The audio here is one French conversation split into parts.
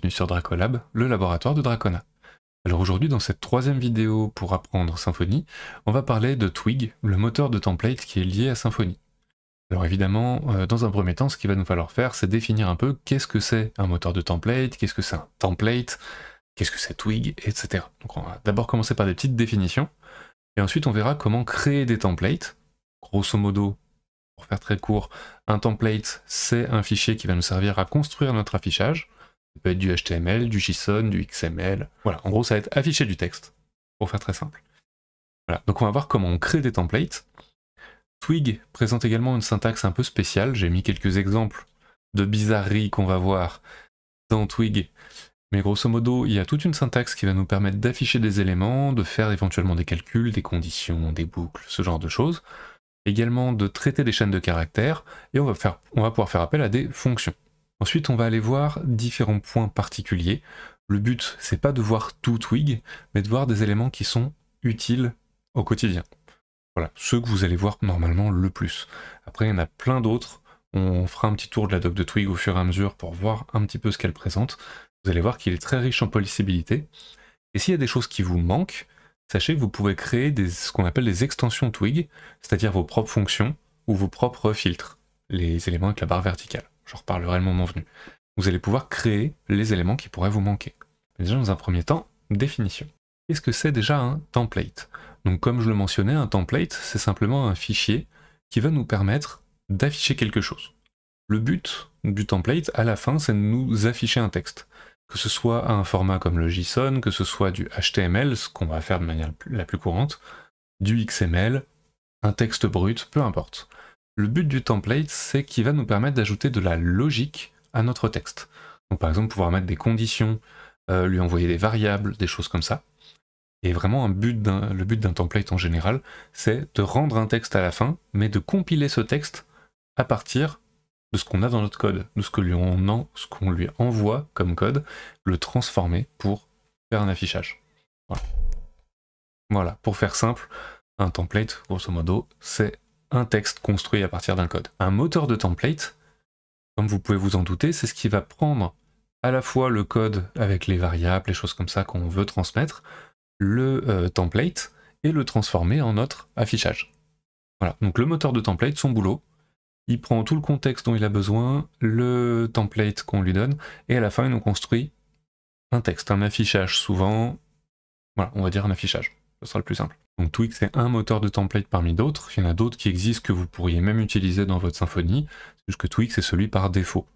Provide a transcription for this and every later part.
bienvenue sur Dracolab, le laboratoire de Dracona. Alors aujourd'hui dans cette troisième vidéo pour apprendre Symfony, on va parler de Twig, le moteur de template qui est lié à Symfony. Alors évidemment, euh, dans un premier temps, ce qu'il va nous falloir faire, c'est définir un peu qu'est-ce que c'est un moteur de template, qu'est-ce que c'est un template, qu'est-ce que c'est Twig, etc. Donc on va d'abord commencer par des petites définitions, et ensuite on verra comment créer des templates, grosso modo pour faire très court, un template, c'est un fichier qui va nous servir à construire notre affichage. Ça peut être du HTML, du JSON, du XML. Voilà, en gros, ça va être afficher du texte, pour faire très simple. Voilà, donc on va voir comment on crée des templates. Twig présente également une syntaxe un peu spéciale. J'ai mis quelques exemples de bizarreries qu'on va voir dans Twig. Mais grosso modo, il y a toute une syntaxe qui va nous permettre d'afficher des éléments, de faire éventuellement des calculs, des conditions, des boucles, ce genre de choses. Également de traiter des chaînes de caractères, et on va, faire, on va pouvoir faire appel à des fonctions. Ensuite, on va aller voir différents points particuliers. Le but, c'est pas de voir tout Twig, mais de voir des éléments qui sont utiles au quotidien. Voilà, ceux que vous allez voir normalement le plus. Après, il y en a plein d'autres. On fera un petit tour de la doc de Twig au fur et à mesure pour voir un petit peu ce qu'elle présente. Vous allez voir qu'il est très riche en possibilités. Et s'il y a des choses qui vous manquent, sachez que vous pouvez créer ce qu'on appelle des extensions Twig, c'est-à-dire vos propres fonctions ou vos propres filtres, les éléments avec la barre verticale j'en reparlerai le moment venu, vous allez pouvoir créer les éléments qui pourraient vous manquer. Déjà, dans un premier temps, définition. Qu'est-ce que c'est déjà un template Donc comme je le mentionnais, un template, c'est simplement un fichier qui va nous permettre d'afficher quelque chose. Le but du template, à la fin, c'est de nous afficher un texte. Que ce soit à un format comme le JSON, que ce soit du HTML, ce qu'on va faire de manière la plus courante, du XML, un texte brut, peu importe. Le but du template, c'est qu'il va nous permettre d'ajouter de la logique à notre texte. Donc par exemple, pouvoir mettre des conditions, euh, lui envoyer des variables, des choses comme ça. Et vraiment, le but d'un template en général, c'est de rendre un texte à la fin, mais de compiler ce texte à partir de ce qu'on a dans notre code, de ce qu'on lui envoie comme code, le transformer pour faire un affichage. Voilà. voilà. Pour faire simple, un template, grosso modo, c'est un texte construit à partir d'un code. Un moteur de template, comme vous pouvez vous en douter, c'est ce qui va prendre à la fois le code avec les variables, les choses comme ça qu'on veut transmettre, le euh, template, et le transformer en notre affichage. Voilà, donc le moteur de template, son boulot, il prend tout le contexte dont il a besoin, le template qu'on lui donne, et à la fin, il nous construit un texte, un affichage souvent, voilà, on va dire un affichage. Ce sera le plus simple. Donc Twig, c'est un moteur de template parmi d'autres. Il y en a d'autres qui existent que vous pourriez même utiliser dans votre Symfony. puisque juste que Twig, c'est celui par défaut.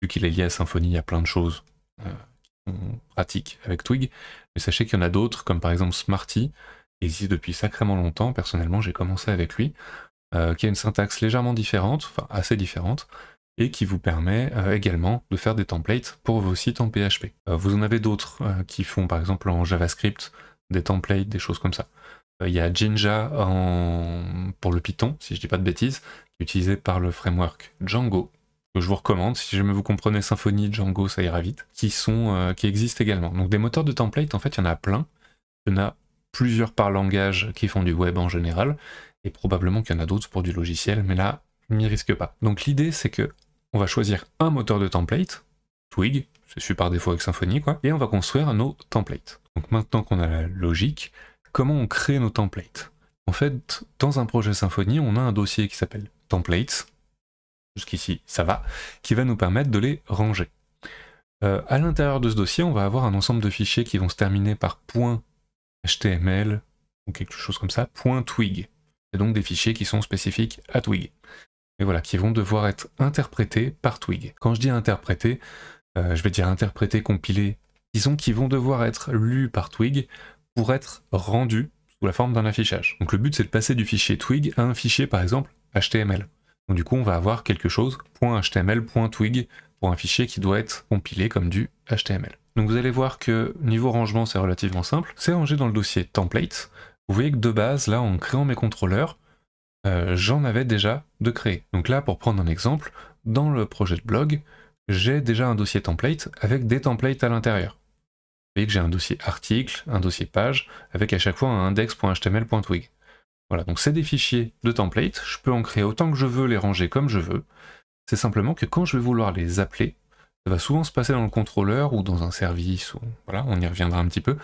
Vu qu'il est lié à Symfony, il y a plein de choses euh, pratiques avec Twig. Mais sachez qu'il y en a d'autres, comme par exemple Smarty, qui existe depuis sacrément longtemps. Personnellement, j'ai commencé avec lui, euh, qui a une syntaxe légèrement différente, enfin assez différente, et qui vous permet euh, également de faire des templates pour vos sites en PHP. vous en avez d'autres qui font par exemple en JavaScript, des templates, des choses comme ça. Euh, il y a Jinja en... pour le Python, si je ne dis pas de bêtises, utilisé par le framework Django, que je vous recommande. Si jamais vous comprenez Symfony, Django, ça ira vite, qui, sont, euh, qui existent également. Donc des moteurs de template, en fait, il y en a plein. Il y en a plusieurs par langage qui font du web en général, et probablement qu'il y en a d'autres pour du logiciel, mais là, je n'y risque pas. Donc l'idée, c'est que on va choisir un moteur de template, Twig, je suis par défaut avec Symfony, quoi. Et on va construire nos templates. Donc maintenant qu'on a la logique, comment on crée nos templates En fait, dans un projet Symfony, on a un dossier qui s'appelle templates, jusqu'ici ça va, qui va nous permettre de les ranger. Euh, à l'intérieur de ce dossier, on va avoir un ensemble de fichiers qui vont se terminer par .html ou quelque chose comme ça, .twig. C'est donc des fichiers qui sont spécifiques à Twig. Et voilà, qui vont devoir être interprétés par Twig. Quand je dis interpréter, euh, je vais dire interpréter, compiler, disons qui vont devoir être lus par Twig pour être rendus sous la forme d'un affichage. Donc le but c'est de passer du fichier Twig à un fichier par exemple HTML. Donc du coup on va avoir quelque chose .html.twig pour un fichier qui doit être compilé comme du HTML. Donc vous allez voir que niveau rangement c'est relativement simple. C'est rangé dans le dossier template. Vous voyez que de base là en créant mes contrôleurs, euh, j'en avais déjà de créer. Donc là pour prendre un exemple, dans le projet de blog, j'ai déjà un dossier template avec des templates à l'intérieur. Vous voyez que j'ai un dossier article, un dossier page, avec à chaque fois un index.html.twig. Voilà, donc c'est des fichiers de template, je peux en créer autant que je veux, les ranger comme je veux. C'est simplement que quand je vais vouloir les appeler, ça va souvent se passer dans le contrôleur ou dans un service, ou voilà, on y reviendra un petit peu.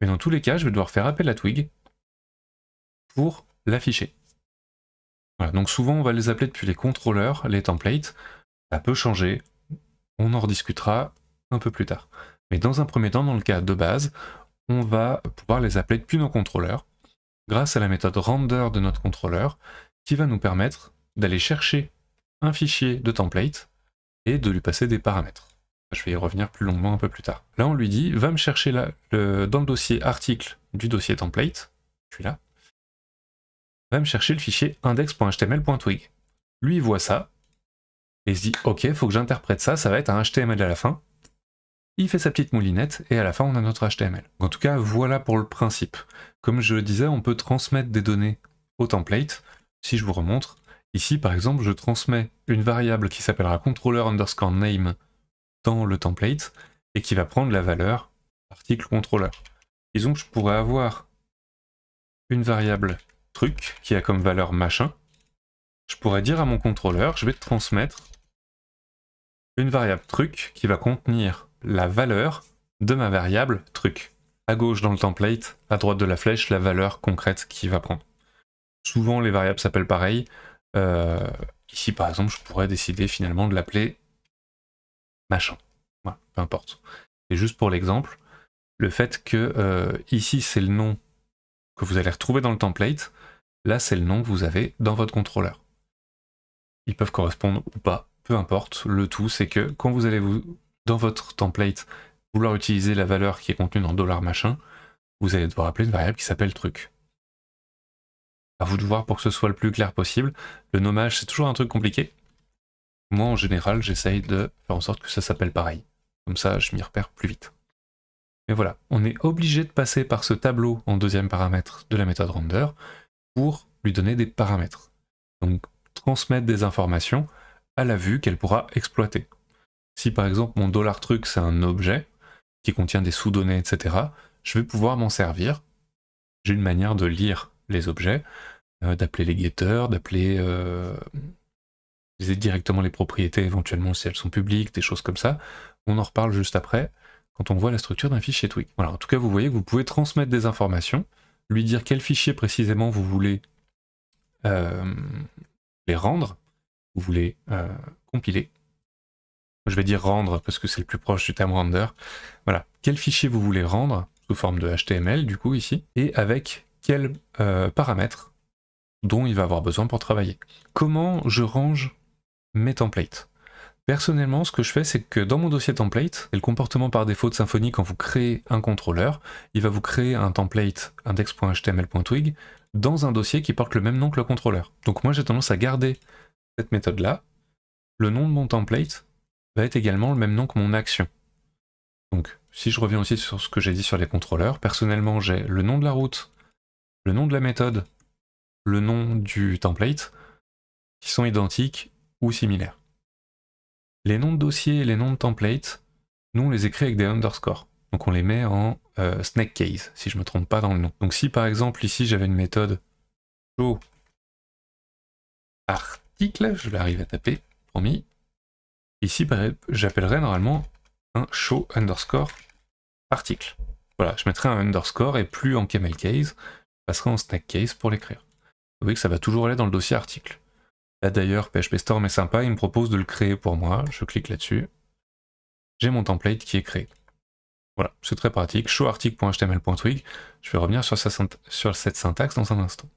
Mais dans tous les cas, je vais devoir faire appel à Twig pour l'afficher. Voilà, donc souvent on va les appeler depuis les contrôleurs, les templates. Ça peut changer, on en rediscutera un peu plus tard. Mais dans un premier temps, dans le cas de base, on va pouvoir les appeler depuis nos contrôleurs grâce à la méthode render de notre contrôleur qui va nous permettre d'aller chercher un fichier de template et de lui passer des paramètres. Je vais y revenir plus longuement un peu plus tard. Là, on lui dit, va me chercher dans le dossier article du dossier template, je suis là, va me chercher le fichier index.html.twig. Lui, il voit ça, et se dit, ok, faut que j'interprète ça, ça va être un HTML à la fin. Il fait sa petite moulinette et à la fin on a notre HTML. En tout cas, voilà pour le principe. Comme je le disais, on peut transmettre des données au template. Si je vous remontre, ici par exemple, je transmets une variable qui s'appellera controller underscore name dans le template et qui va prendre la valeur article contrôleur. Et donc je pourrais avoir une variable truc qui a comme valeur machin. Je pourrais dire à mon contrôleur, je vais te transmettre une variable truc qui va contenir la valeur de ma variable truc. À gauche dans le template, à droite de la flèche, la valeur concrète qui va prendre. Souvent les variables s'appellent pareil. Euh, ici par exemple, je pourrais décider finalement de l'appeler machin. Voilà, peu importe. Et juste pour l'exemple, le fait que euh, ici c'est le nom que vous allez retrouver dans le template, là c'est le nom que vous avez dans votre contrôleur. Ils peuvent correspondre ou pas peu importe, le tout c'est que quand vous allez vous, dans votre template vouloir utiliser la valeur qui est contenue dans dollar machin, vous allez devoir appeler une variable qui s'appelle truc. À vous de voir pour que ce soit le plus clair possible. Le nommage c'est toujours un truc compliqué. Moi en général j'essaye de faire en sorte que ça s'appelle pareil. Comme ça je m'y repère plus vite. Mais voilà, on est obligé de passer par ce tableau en deuxième paramètre de la méthode render pour lui donner des paramètres. Donc transmettre des informations à la vue qu'elle pourra exploiter. Si par exemple mon dollar truc c'est un objet qui contient des sous-données, etc., je vais pouvoir m'en servir. J'ai une manière de lire les objets, euh, d'appeler les getters, d'appeler euh, directement les propriétés éventuellement si elles sont publiques, des choses comme ça. On en reparle juste après quand on voit la structure d'un fichier Twig. Voilà, en tout cas vous voyez que vous pouvez transmettre des informations, lui dire quel fichier précisément vous voulez euh, les rendre, vous voulez euh, compiler. Je vais dire rendre parce que c'est le plus proche du terme render. Voilà, quel fichier vous voulez rendre sous forme de HTML du coup ici, et avec quels euh, paramètres dont il va avoir besoin pour travailler. Comment je range mes templates Personnellement, ce que je fais, c'est que dans mon dossier template, et le comportement par défaut de Symfony quand vous créez un contrôleur, il va vous créer un template index.html.twig dans un dossier qui porte le même nom que le contrôleur. Donc moi j'ai tendance à garder cette méthode-là, le nom de mon template va être également le même nom que mon action. Donc, si je reviens aussi sur ce que j'ai dit sur les contrôleurs, personnellement, j'ai le nom de la route, le nom de la méthode, le nom du template, qui sont identiques ou similaires. Les noms de dossiers et les noms de templates, nous on les écrit avec des underscores. Donc on les met en euh, snake case, si je ne me trompe pas dans le nom. Donc si par exemple ici j'avais une méthode show article, je arriver à taper, promis. Ici, bah, j'appellerai normalement un show underscore article. Voilà, je mettrai un underscore et plus en camel case, je passerai en snack case pour l'écrire. Vous voyez que ça va toujours aller dans le dossier article. Là d'ailleurs, PHP Storm est sympa, il me propose de le créer pour moi, je clique là-dessus. J'ai mon template qui est créé. Voilà, c'est très pratique. ShowArticle.html.twig. Je vais revenir sur cette syntaxe dans un instant.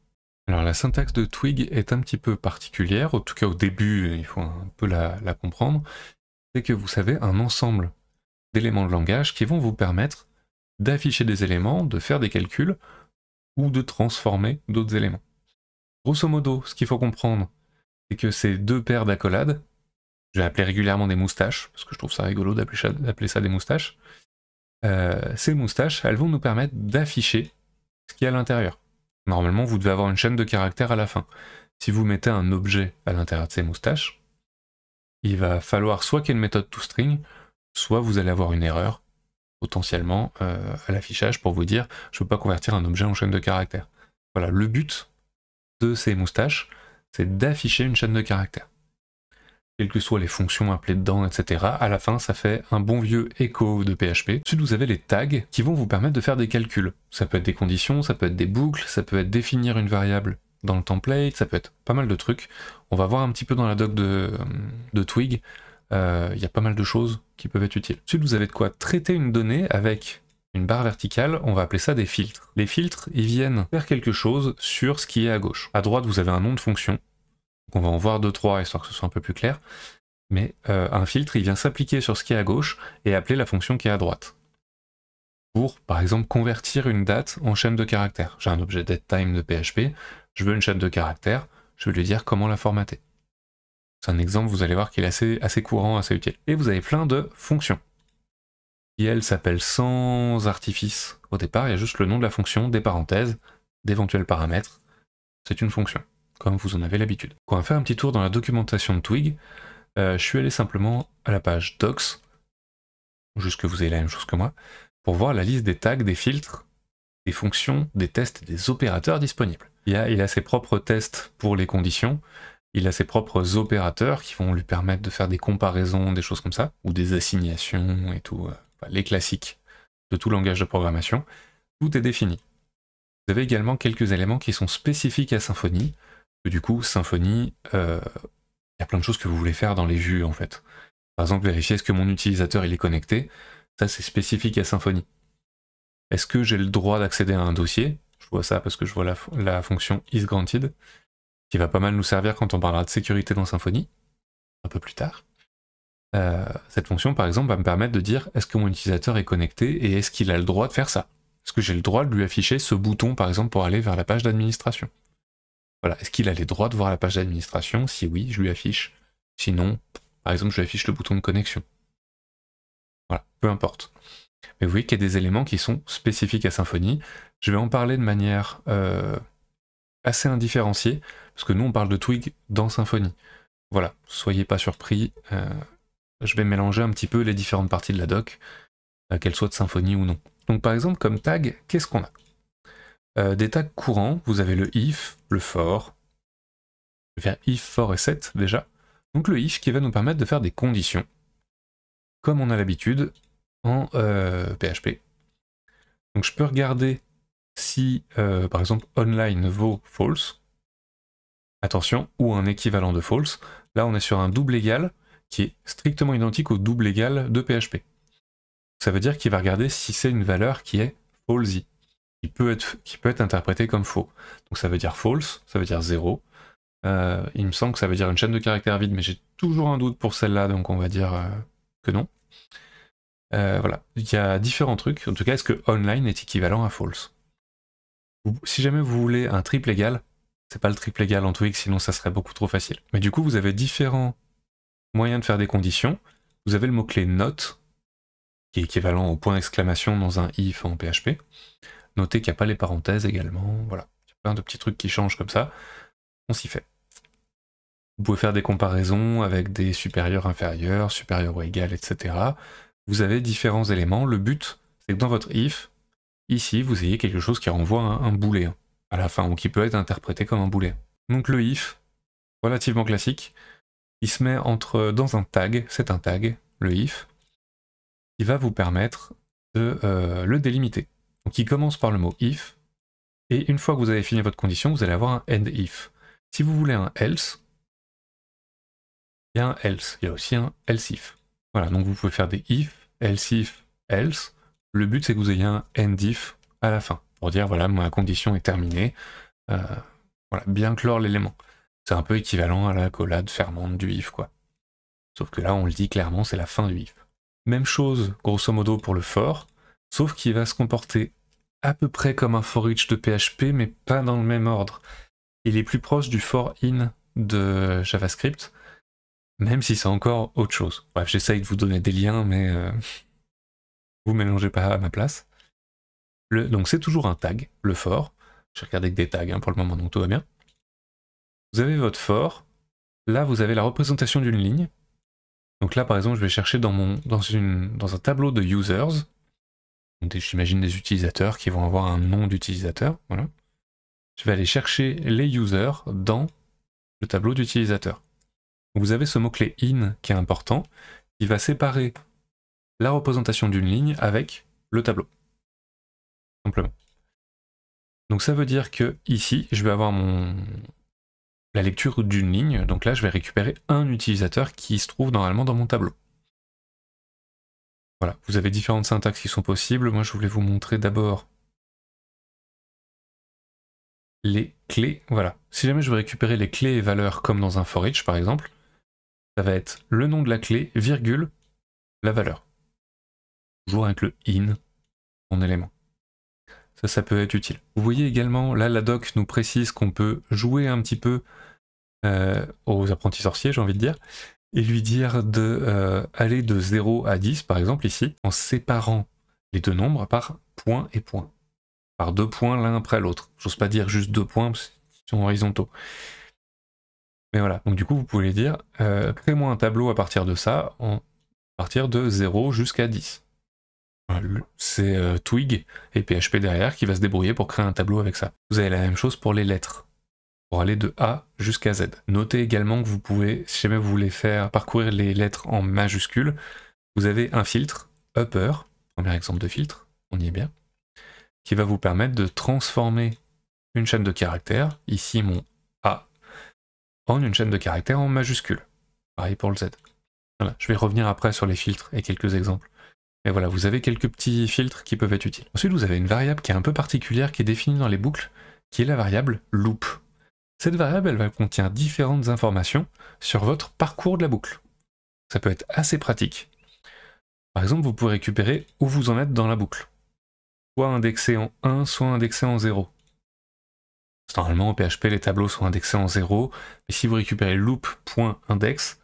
Alors la syntaxe de Twig est un petit peu particulière, en tout cas au début, il faut un peu la, comprendre. C'est que vous savez un ensemble d'éléments de langage qui vont vous permettre d'afficher des éléments, de faire des calculs ou de transformer d'autres éléments. Grosso modo, ce qu'il faut comprendre, c'est que ces deux paires d'accolades, je vais appeler régulièrement des moustaches, parce que je trouve ça rigolo d'appeler ça, des moustaches, euh, ces moustaches, elles vont nous permettre d'afficher ce qu'il y a à l'intérieur. Normalement, vous devez avoir une chaîne de caractères à la fin. Si vous mettez un objet à l'intérieur de ces moustaches, il va falloir soit qu'il y ait une méthode toString, soit vous allez avoir une erreur, potentiellement, euh, à l'affichage pour vous dire « je ne peux pas convertir un objet en chaîne de caractères ». Voilà, le but de ces moustaches, c'est d'afficher une chaîne de caractères quelles que soient les fonctions appelées dedans, etc. À la fin, ça fait un bon vieux écho de PHP. Ensuite, vous avez les tags qui vont vous permettre de faire des calculs. Ça peut être des conditions, ça peut être des boucles, ça peut être définir une variable dans le template, ça peut être pas mal de trucs. On va voir un petit peu dans la doc de, Twig, euh, il y a pas mal de choses qui peuvent être utiles. Ensuite, vous avez de quoi traiter une donnée avec une barre verticale, on va appeler ça des filtres. Les filtres, ils viennent faire quelque chose sur ce qui est à gauche. À droite, vous avez un nom de fonction on va en voir deux, trois, histoire que ce soit un peu plus clair. Mais euh, un filtre, il vient s'appliquer sur ce qui est à gauche et appeler la fonction qui est à droite. Pour, par exemple, convertir une date en chaîne de caractères. J'ai un objet datetime de PHP, je veux une chaîne de caractères, je vais lui dire comment la formater. C'est un exemple, vous allez voir qu'il est assez, assez courant, assez utile. Et vous avez plein de fonctions qui, elles, s'appellent sans artifice. Au départ, il y a juste le nom de la fonction, des parenthèses, d'éventuels paramètres. C'est une fonction comme vous en avez l'habitude. Pour on faire un petit tour dans la documentation de Twig, euh, je suis allé simplement à la page Docs, juste que vous ayez la même chose que moi, pour voir la liste des tags, des filtres, des fonctions, des tests, des opérateurs disponibles. Il a, ses propres tests pour les conditions, il a ses propres opérateurs qui vont lui permettre de faire des comparaisons, des choses comme ça, ou des assignations et tout, euh, les classiques de tout langage de programmation. Tout est défini. Vous avez également quelques éléments qui sont spécifiques à Symfony, du coup, Symfony, il euh, y a plein de choses que vous voulez faire dans les vues en fait. Par exemple, vérifier est-ce que mon utilisateur il est connecté. Ça, c'est spécifique à Symfony. Est-ce que j'ai le droit d'accéder à un dossier Je vois ça parce que je vois la, la, fonction isGranted, qui va pas mal nous servir quand on parlera de sécurité dans Symfony, un peu plus tard. Euh, cette fonction, par exemple, va me permettre de dire est-ce que mon utilisateur est connecté et est-ce qu'il a le droit de faire ça Est-ce que j'ai le droit de lui afficher ce bouton, par exemple, pour aller vers la page d'administration voilà, est-ce qu'il a les droits de voir la page d'administration Si oui, je lui affiche. Sinon, par exemple, je lui affiche le bouton de connexion. Voilà, peu importe. Mais vous voyez qu'il y a des éléments qui sont spécifiques à Symfony. Je vais en parler de manière euh, assez indifférenciée, parce que nous, on parle de Twig dans Symfony. Voilà, soyez pas surpris. Euh, je vais mélanger un petit peu les différentes parties de la doc, euh, qu'elles soient de Symfony ou non. Donc par exemple, comme tag, qu'est-ce qu'on a euh, des tags courants, vous avez le if, le for. Je vais faire if, for et set déjà. Donc le if qui va nous permettre de faire des conditions, comme on a l'habitude en PHP. Euh, Donc je peux regarder si, euh, par exemple, online vaut false. Attention, ou un équivalent de false. Là, on est sur un double égal qui est strictement identique au double égal de PHP. Ça veut dire qu'il va regarder si c'est une valeur qui est falsy qui peut être, qui peut être interprété comme faux. Donc ça veut dire false, ça veut dire zéro. Euh, il me semble que ça veut dire une chaîne de caractères vide, mais j'ai toujours un doute pour celle-là, donc on va dire euh, que non. Euh, voilà, il y a différents trucs. En tout cas, est-ce que online est équivalent à false Si jamais vous voulez un triple égal, c'est pas le triple égal en Twix, sinon ça serait beaucoup trop facile. Mais du coup, vous avez différents moyens de faire des conditions. Vous avez le mot-clé note, qui est équivalent au point d'exclamation dans un if en PHP. Notez qu'il n'y a pas les parenthèses également. Voilà, il y a plein de petits trucs qui changent comme ça. On s'y fait. Vous pouvez faire des comparaisons avec des supérieurs inférieurs, supérieurs ou égales, etc. Vous avez différents éléments. Le but, c'est que dans votre if, ici, vous ayez quelque chose qui renvoie un boulet hein, à la fin, ou qui peut être interprété comme un boulet. Donc le if, relativement classique, il se met entre dans un tag, c'est un tag, le if, qui va vous permettre de euh, le délimiter. Donc commence par le mot if, et une fois que vous avez fini votre condition, vous allez avoir un end if. Si vous voulez un else, il y a un else, il y a aussi un else if. Voilà, donc vous pouvez faire des if, else if, else. Le but c'est que vous ayez un end if à la fin, pour dire voilà, ma condition est terminée. Euh, voilà, bien clore l'élément. C'est un peu équivalent à la collade fermante du if, quoi. Sauf que là, on le dit clairement, c'est la fin du if. Même chose, grosso modo, pour le for, sauf qu'il va se comporter à peu près comme un for de PHP, mais pas dans le même ordre. Il est plus proche du for in de JavaScript, même si c'est encore autre chose. Bref, j'essaye de vous donner des liens, mais euh, vous mélangez pas à ma place. donc c'est toujours un tag, le for. Je regardais que des tags hein, pour le moment, donc tout va bien. Vous avez votre for. Là, vous avez la représentation d'une ligne. Donc là, par exemple, je vais chercher dans, mon, dans un tableau de users j'imagine des utilisateurs qui vont avoir un nom d'utilisateur. Je vais aller chercher les users dans le tableau d'utilisateurs. Vous avez ce mot-clé in qui est important, qui va séparer la représentation d'une ligne avec le tableau. Simplement. Donc ça veut dire que ici, je vais avoir la lecture d'une ligne. Donc là, je vais récupérer un utilisateur qui se trouve normalement dans mon tableau. Voilà, vous avez différentes syntaxes qui sont possibles. Moi, je voulais vous montrer d'abord les clés. Voilà. Si jamais je veux récupérer les clés et valeurs comme dans un forage, par exemple, ça va être le nom de la clé, virgule, la valeur. Toujours avec le in, mon élément. Ça, ça peut être utile. Vous voyez également, là, la doc nous précise qu'on peut jouer un petit peu euh, aux apprentis sorciers, j'ai envie de dire, et lui dire de euh, aller de 0 à 10, par exemple, ici, en séparant les deux nombres par point et point. Par deux points l'un après l'autre. J'ose pas dire juste deux points, parce sont horizontaux. Mais voilà, donc du coup, vous pouvez dire, euh, crée-moi un tableau à partir de ça, en, à partir de 0 jusqu'à 10. C'est euh, Twig et PHP derrière qui va se débrouiller pour créer un tableau avec ça. Vous avez la même chose pour les lettres pour aller de A jusqu'à Z. Notez également que vous pouvez, si jamais vous voulez faire parcourir les lettres en majuscules, vous avez un filtre, upper, premier exemple de filtre, on y est bien, qui va vous permettre de transformer une chaîne de caractères, ici mon A, en une chaîne de caractères en majuscules. Pareil pour le Z. je vais revenir après sur les filtres et quelques exemples. Mais voilà, vous avez quelques petits filtres qui peuvent être utiles. Ensuite, vous avez une variable qui est un peu particulière, qui est définie dans les boucles, qui est la variable loop. Cette variable, elle va contenir différentes informations sur votre parcours de la boucle. Ça peut être assez pratique. Par exemple, vous pouvez récupérer où vous en êtes dans la boucle. Soit indexé en 1, soit indexé en 0. Normalement, en PHP, les tableaux sont indexés en 0, mais si vous récupérez loop.index,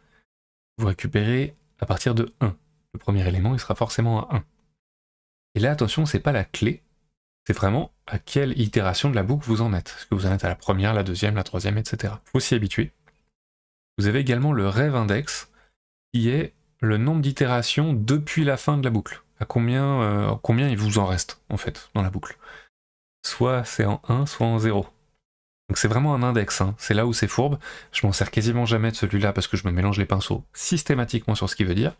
vous récupérez à partir de 1. Le premier élément, il sera forcément à 1. Et là, attention, c'est pas la clé, c'est vraiment à quelle itération de la boucle vous en êtes. Est-ce que vous en êtes à la première, la deuxième, la troisième, etc. Faut s'y habituer. Vous avez également le rêve index, qui est le nombre d'itérations depuis la fin de la boucle. À combien, euh, combien il vous en reste, en fait, dans la boucle. Soit c'est en 1, soit en 0. Donc c'est vraiment un index, hein. c'est là où c'est fourbe. Je m'en sers quasiment jamais de celui-là parce que je me mélange les pinceaux systématiquement sur ce qu'il veut dire.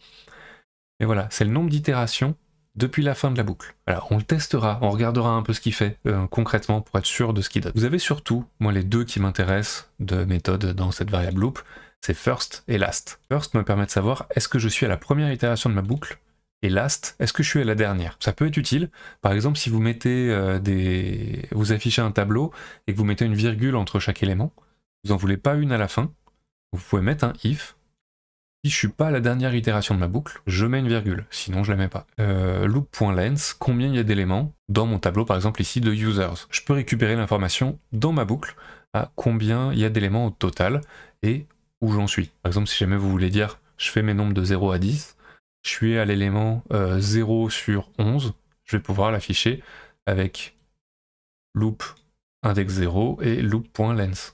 Et voilà, c'est le nombre d'itérations depuis la fin de la boucle. Alors on le testera, on regardera un peu ce qu'il fait euh, concrètement pour être sûr de ce qu'il donne. Vous avez surtout, moi les deux qui m'intéressent de méthode dans cette variable loop, c'est first et last. First me permet de savoir est-ce que je suis à la première itération de ma boucle et last, est-ce que je suis à la dernière Ça peut être utile. Par exemple, si vous mettez euh, des, vous affichez un tableau et que vous mettez une virgule entre chaque élément, vous n'en voulez pas une à la fin, vous pouvez mettre un if si je suis pas à la dernière itération de ma boucle, je mets une virgule, sinon je la mets pas. Euh, loop.lens, combien il y a d'éléments dans mon tableau par exemple ici de users. Je peux récupérer l'information dans ma boucle à combien il y a d'éléments au total et où j'en suis. Par exemple si jamais vous voulez dire je fais mes nombres de 0 à 10, je suis à l'élément 0 euh, sur 11, je vais pouvoir l'afficher avec loop index 0 et loop.lens.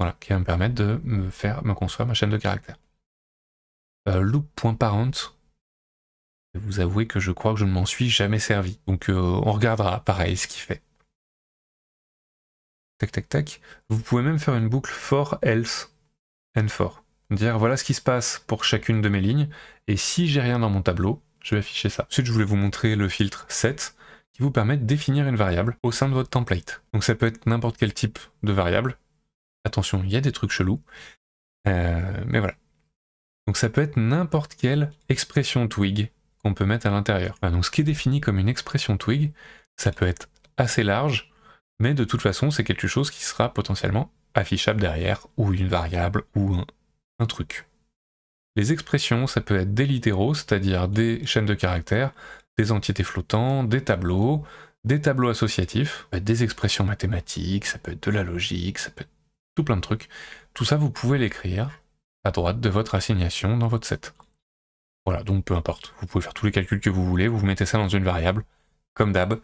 Voilà, qui va me permettre de me faire me construire ma chaîne de caractères. Euh, loop.parent. Je vous avouer que je crois que je ne m'en suis jamais servi. Donc euh, on regardera pareil ce qu'il fait. Tac tac tac. Vous pouvez même faire une boucle for else and for. Dire voilà ce qui se passe pour chacune de mes lignes. Et si j'ai rien dans mon tableau, je vais afficher ça. Ensuite, je voulais vous montrer le filtre set qui vous permet de définir une variable au sein de votre template. Donc ça peut être n'importe quel type de variable. Attention, il y a des trucs chelous. Euh, mais voilà. Donc ça peut être n'importe quelle expression twig qu'on peut mettre à l'intérieur. donc ce qui est défini comme une expression twig, ça peut être assez large, mais de toute façon c'est quelque chose qui sera potentiellement affichable derrière, ou une variable, ou un, truc. Les expressions, ça peut être des littéraux, c'est-à-dire des chaînes de caractères, des entités flottantes, des tableaux, des tableaux associatifs, des expressions mathématiques, ça peut être de la logique, ça peut être tout plein de trucs. Tout ça, vous pouvez l'écrire à droite de votre assignation dans votre set. Voilà, donc peu importe, vous pouvez faire tous les calculs que vous voulez, vous mettez ça dans une variable, comme d'hab,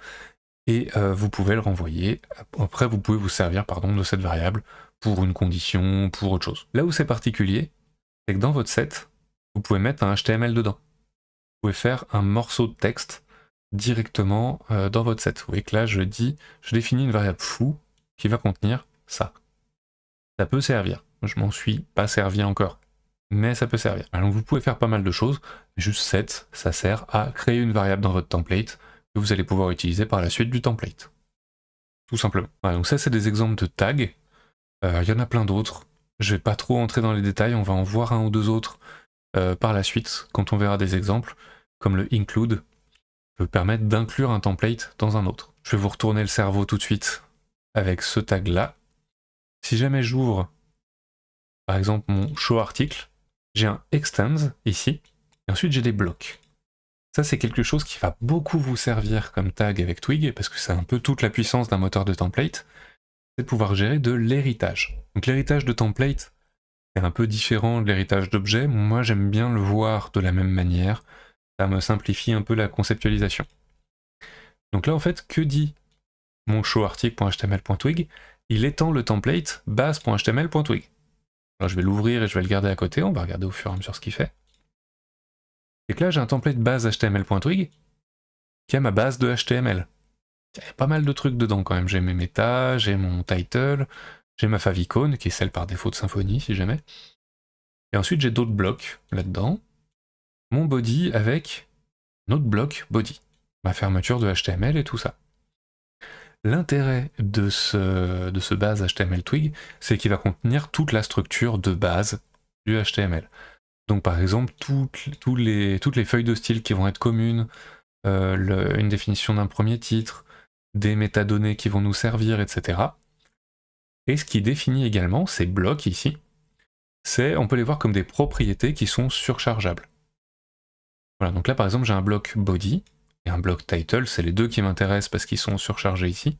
et euh, vous pouvez le renvoyer. Après, vous pouvez vous servir pardon, de cette variable pour une condition, pour autre chose. Là où c'est particulier, c'est que dans votre set, vous pouvez mettre un HTML dedans. Vous pouvez faire un morceau de texte directement euh, dans votre set. Vous voyez que là, je dis, je définis une variable fou qui va contenir ça. Ça peut servir je m'en suis pas servi encore. Mais ça peut servir. Alors vous pouvez faire pas mal de choses, juste 7, ça sert à créer une variable dans votre template que vous allez pouvoir utiliser par la suite du template. Tout simplement. donc ça c'est des exemples de tags, euh, il y en a plein d'autres, je ne vais pas trop entrer dans les détails, on va en voir un ou deux autres euh, par la suite quand on verra des exemples, comme le include, peut permettre d'inclure un template dans un autre. Je vais vous retourner le cerveau tout de suite avec ce tag là. Si jamais j'ouvre par exemple mon show article, j'ai un extends ici, et ensuite j'ai des blocs. Ça, c'est quelque chose qui va beaucoup vous servir comme tag avec Twig, parce que c'est un peu toute la puissance d'un moteur de template, c'est de pouvoir gérer de l'héritage. Donc l'héritage de template, est un peu différent de l'héritage d'objet. Moi, j'aime bien le voir de la même manière. Ça me simplifie un peu la conceptualisation. Donc là, en fait, que dit mon show article.html.twig Il étend le template base.html.twig. Alors je vais l'ouvrir et je vais le garder à côté, on va regarder au fur et à mesure ce qu'il fait. Et que là j'ai un template base html.twig qui a ma base de html. Il y a pas mal de trucs dedans quand même, j'ai mes méta, j'ai mon title, j'ai ma favicon qui est celle par défaut de Symfony si jamais. Et ensuite j'ai d'autres blocs là-dedans. Mon body avec notre bloc body, ma fermeture de HTML et tout ça. L'intérêt de ce, base HTML Twig, c'est qu'il va contenir toute la structure de base du HTML. Donc par exemple, toutes, les, feuilles de style qui vont être communes, euh, une définition d'un premier titre, des métadonnées qui vont nous servir, etc. Et ce qui définit également ces blocs ici, c'est on peut les voir comme des propriétés qui sont surchargeables. Voilà, donc là par exemple j'ai un bloc body et un bloc title, c'est les deux qui m'intéressent parce qu'ils sont surchargés ici.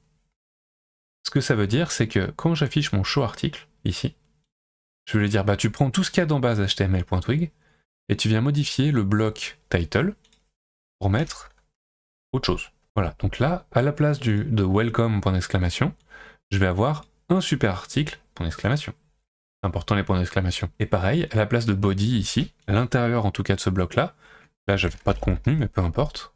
Ce que ça veut dire, c'est que quand j'affiche mon show article, ici, je vais lui dire, bah tu prends tout ce qu'il y a dans base html.twig, et tu viens modifier le bloc title pour mettre autre chose. Voilà, donc là, à la place du, de welcome, point d'exclamation, je vais avoir un super article, point d'exclamation. important les points d'exclamation. Et pareil, à la place de body ici, à l'intérieur en tout cas de ce bloc là, là j'avais pas de contenu, mais peu importe,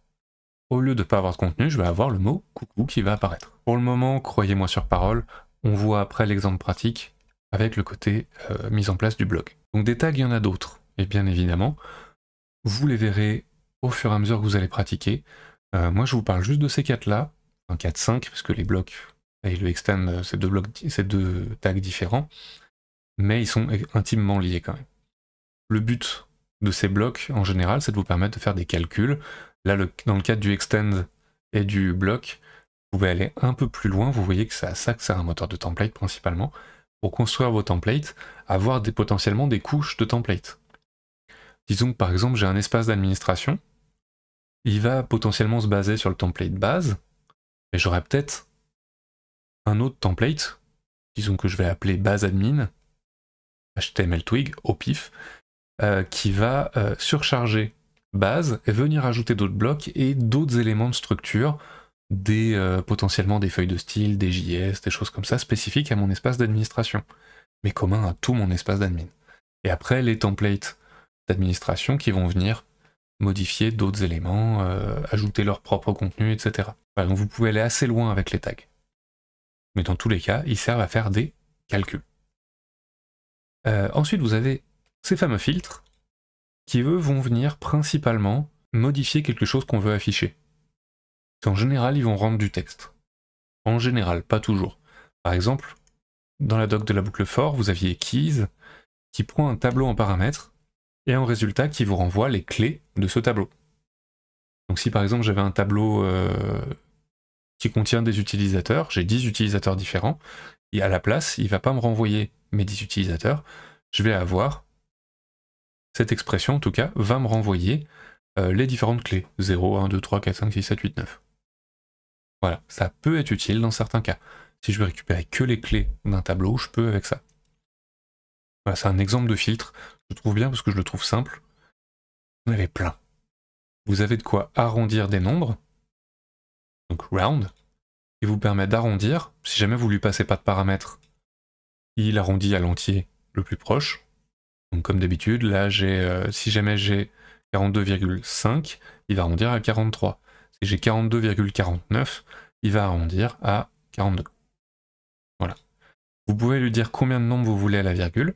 au lieu de ne pas avoir de contenu, je vais avoir le mot coucou qui va apparaître. Pour le moment, croyez-moi sur parole, on voit après l'exemple pratique avec le côté euh, mise en place du blog. Donc des tags, il y en a d'autres. Et bien évidemment, vous les verrez au fur et à mesure que vous allez pratiquer. Euh, moi, je vous parle juste de ces quatre-là, un 4-5, puisque les blocs et le extend, euh, c'est deux, blocs, c'est deux tags différents, mais ils sont intimement liés quand même. Le but de ces blocs, en général, c'est de vous permettre de faire des calculs Là, dans le cadre du extend et du bloc, vous pouvez aller un peu plus loin. Vous voyez que c'est à ça que sert un moteur de template principalement, pour construire vos templates, avoir potentiellement des couches de templates. Disons que par exemple, j'ai un espace d'administration. Il va potentiellement se baser sur le template base, mais j'aurai peut-être un autre template, disons que je vais appeler base admin, HTML twig au pif, euh, qui va euh, surcharger base, venir ajouter d'autres blocs et d'autres éléments de structure, des, euh, potentiellement des feuilles de style, des JS, des choses comme ça, spécifiques à mon espace d'administration, mais commun à tout mon espace d'admin. Et après, les templates d'administration qui vont venir modifier d'autres éléments, euh, ajouter leur propre contenu, etc. donc vous pouvez aller assez loin avec les tags. Mais dans tous les cas, ils servent à faire des calculs. Euh, ensuite, vous avez ces fameux filtres qui eux vont venir principalement modifier quelque chose qu'on veut afficher. En général, ils vont rendre du texte. En général, pas toujours. Par exemple, dans la doc de la boucle Fort, vous aviez keys qui prend un tableau en paramètres et en résultat qui vous renvoie les clés de ce tableau. Donc si par exemple j'avais un tableau euh, qui contient des utilisateurs, j'ai 10 utilisateurs différents, et à la place, il ne va pas me renvoyer mes 10 utilisateurs, je vais avoir cette expression en tout cas va me renvoyer euh, les différentes clés 0, 1, 2, 3, 4, 5, 6, 7, 8, 9. Voilà, ça peut être utile dans certains cas. Si je veux récupérer que les clés d'un tableau, je peux avec ça. Voilà, c'est un exemple de filtre. Je le trouve bien parce que je le trouve simple. Vous avez plein. Vous avez de quoi arrondir des nombres, donc round, Il vous permet d'arrondir. Si jamais vous ne lui passez pas de paramètres, il arrondit à l'entier le plus proche. Donc comme d'habitude, là, j'ai, euh, si jamais j'ai 42,5, il va arrondir à 43. Si j'ai 42,49, il va arrondir à 42. Voilà. Vous pouvez lui dire combien de nombres vous voulez à la virgule,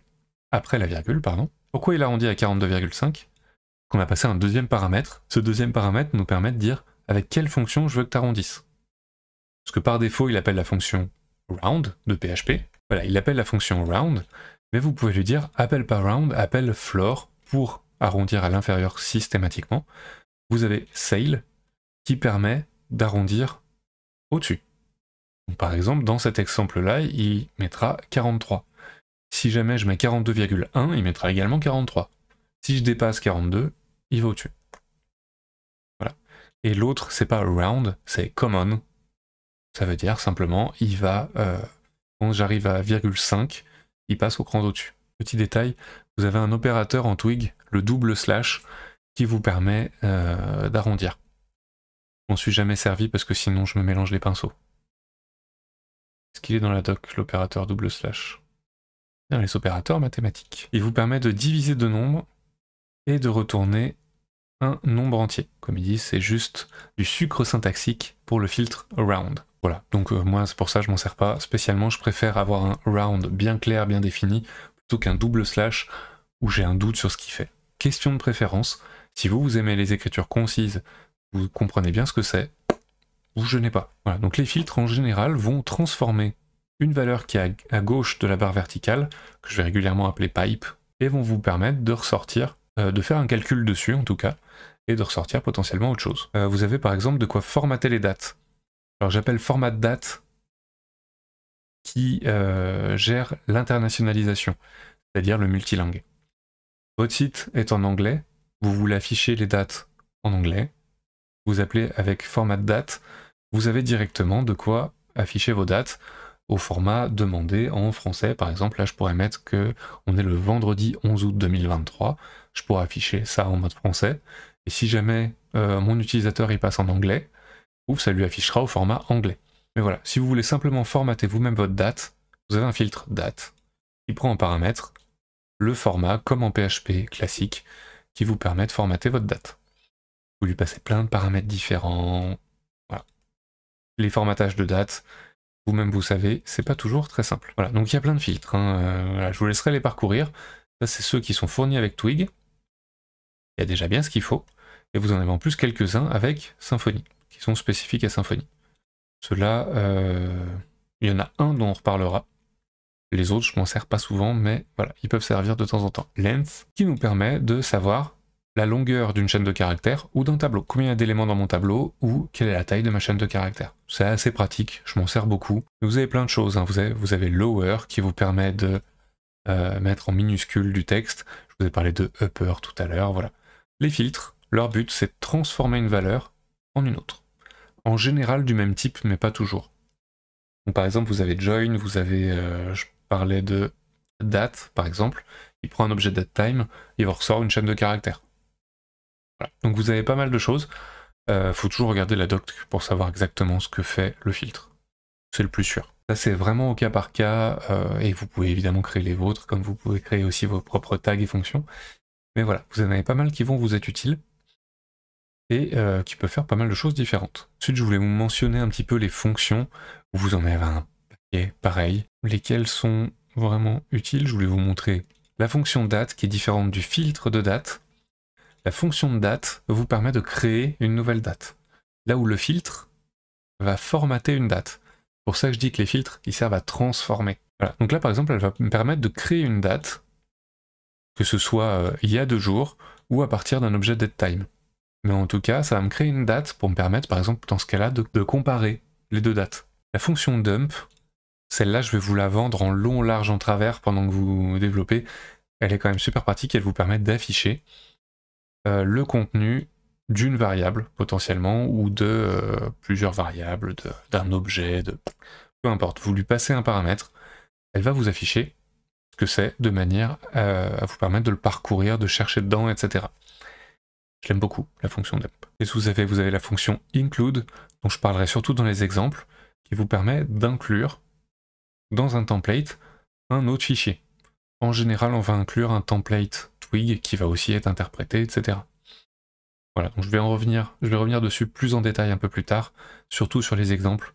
après la virgule, pardon. Pourquoi il arrondit à 42,5 Qu'on a passé un deuxième paramètre. Ce deuxième paramètre nous permet de dire avec quelle fonction je veux que tu arrondisses. Parce que par défaut, il appelle la fonction round de PHP. Voilà, il appelle la fonction round, mais vous pouvez lui dire appel par round, appel floor pour arrondir à l'inférieur systématiquement. Vous avez sale, qui permet d'arrondir au-dessus. Par exemple, dans cet exemple-là, il mettra 43. Si jamais je mets 42,1, il mettra également 43. Si je dépasse 42, il va au-dessus. Voilà. Et l'autre, c'est pas round, c'est common. Ça veut dire simplement, il va, euh, quand j'arrive à 0,5, passe au cran au-dessus. Petit détail, vous avez un opérateur en twig, le double slash, qui vous permet euh, d'arrondir. Je m'en suis jamais servi parce que sinon je me mélange les pinceaux. Est-ce qu'il est dans la doc, l'opérateur double slash Les opérateurs mathématiques. Il vous permet de diviser deux nombres et de retourner un nombre entier. Comme il dit, c'est juste du sucre syntaxique pour le filtre round. Voilà, donc euh, moi c'est pour ça je m'en sers pas spécialement, je préfère avoir un round bien clair, bien défini, plutôt qu'un double slash où j'ai un doute sur ce qu'il fait. Question de préférence, si vous, vous aimez les écritures concises, vous comprenez bien ce que c'est, vous n'ai pas. Voilà, donc les filtres en général vont transformer une valeur qui est à gauche de la barre verticale, que je vais régulièrement appeler pipe, et vont vous permettre de ressortir, euh, de faire un calcul dessus en tout cas, et de ressortir potentiellement autre chose. Euh, vous avez par exemple de quoi formater les dates alors j'appelle format date qui euh, gère l'internationalisation, c'est-à-dire le multilingue. Votre site est en anglais, vous voulez afficher les dates en anglais, vous appelez avec format date, vous avez directement de quoi afficher vos dates au format demandé en français. Par exemple, là je pourrais mettre que on est le vendredi 11 août 2023, je pourrais afficher ça en mode français. Et si jamais euh, mon utilisateur y passe en anglais, ça lui affichera au format anglais. Mais voilà, si vous voulez simplement formater vous-même votre date, vous avez un filtre date qui prend en paramètre le format comme en PHP classique qui vous permet de formater votre date. Vous lui passez plein de paramètres différents. Voilà. Les formatages de date, vous-même vous savez, c'est pas toujours très simple. Voilà, donc il y a plein de filtres. Hein, euh, je vous laisserai les parcourir. Ça, c'est ceux qui sont fournis avec Twig. Il y a déjà bien ce qu'il faut. Et vous en avez en plus quelques-uns avec Symfony spécifiques à Symfony. Cela, euh, il y en a un dont on reparlera. Les autres, je m'en sers pas souvent, mais voilà, ils peuvent servir de temps en temps. Length, qui nous permet de savoir la longueur d'une chaîne de caractères ou d'un tableau. Combien d'éléments dans mon tableau ou quelle est la taille de ma chaîne de caractères. C'est assez pratique, je m'en sers beaucoup. Vous avez plein de choses, hein. vous, avez, lower qui vous permet de euh, mettre en minuscule du texte. Je vous ai parlé de upper tout à l'heure, voilà. Les filtres, leur but c'est de transformer une valeur en une autre en général du même type, mais pas toujours. par exemple, vous avez join, vous avez, euh, je parlais de date, par exemple, il prend un objet datetime, il vous ressort une chaîne de caractères. Donc vous avez pas mal de choses. Il euh, faut toujours regarder la doc pour savoir exactement ce que fait le filtre. C'est le plus sûr. Ça c'est vraiment au cas par cas, euh, et vous pouvez évidemment créer les vôtres, comme vous pouvez créer aussi vos propres tags et fonctions. Mais voilà, vous en avez pas mal qui vont vous être utiles et euh, qui peut faire pas mal de choses différentes. Ensuite, je voulais vous mentionner un petit peu les fonctions, où vous en avez un paquet pareil, lesquelles sont vraiment utiles. Je voulais vous montrer la fonction date qui est différente du filtre de date. La fonction date vous permet de créer une nouvelle date, là où le filtre va formater une date. Pour ça je dis que les filtres, ils servent à transformer. Donc là, par exemple, elle va me permettre de créer une date, que ce soit euh, il y a deux jours ou à partir d'un objet time. Mais en tout cas, ça va me créer une date pour me permettre, par exemple, dans ce cas-là, de, comparer les deux dates. La fonction dump, celle-là, je vais vous la vendre en long, large, en travers pendant que vous développez. Elle est quand même super pratique, elle vous permet d'afficher euh, le contenu d'une variable potentiellement ou de euh, plusieurs variables, d'un objet, de peu importe. Vous lui passez un paramètre, elle va vous afficher ce que c'est de manière euh, à vous permettre de le parcourir, de chercher dedans, etc. Je l'aime beaucoup, la fonction dump. Et vous avez la fonction include, dont je parlerai surtout dans les exemples, qui vous permet d'inclure dans un template un autre fichier. En général, on va inclure un template twig qui va aussi être interprété, etc. Voilà, donc je vais en revenir, je vais revenir dessus plus en détail un peu plus tard, surtout sur les exemples.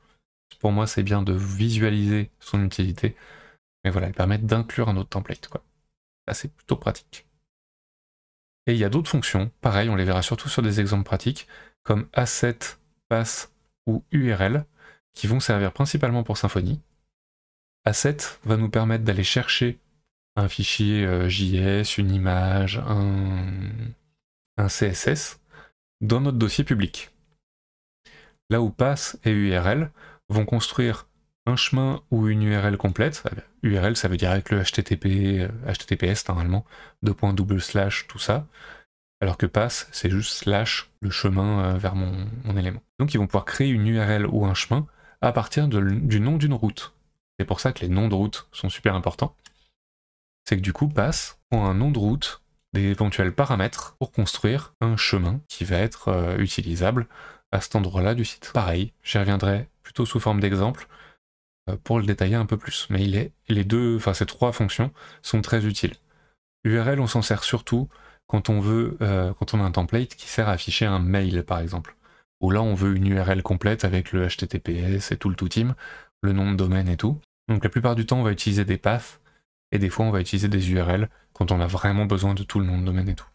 Pour moi, c'est bien de visualiser son utilité, mais voilà, elle permet d'inclure un autre template, quoi. c'est plutôt pratique. Et il y a d'autres fonctions, pareil, on les verra surtout sur des exemples pratiques, comme asset, pass ou URL, qui vont servir principalement pour Symfony. Asset va nous permettre d'aller chercher un fichier euh, JS, une image, un, un CSS dans notre dossier public. Là où pass et URL vont construire un chemin ou une URL complète. URL, ça veut dire avec le HTTP, HTTPS euh, normalement, deux points double slash, tout ça. Alors que pass, c'est juste slash le chemin euh, vers mon, élément. Donc ils vont pouvoir créer une URL ou un chemin à partir du nom d'une route. C'est pour ça que les noms de route sont super importants. C'est que du coup, pass prend un nom de route des éventuels paramètres pour construire un chemin qui va être euh, utilisable à cet endroit-là du site. Pareil, j'y reviendrai plutôt sous forme d'exemple, euh, pour le détailler un peu plus. Mais il est, les deux, enfin ces trois fonctions sont très utiles. URL, on s'en sert surtout quand on veut, euh, quand on a un template qui sert à afficher un mail par exemple. Ou là on veut une URL complète avec le HTTPS et tout le tout-team, le nom de domaine et tout. Donc la plupart du temps on va utiliser des paths et des fois on va utiliser des URL quand on a vraiment besoin de tout le nom de domaine et tout.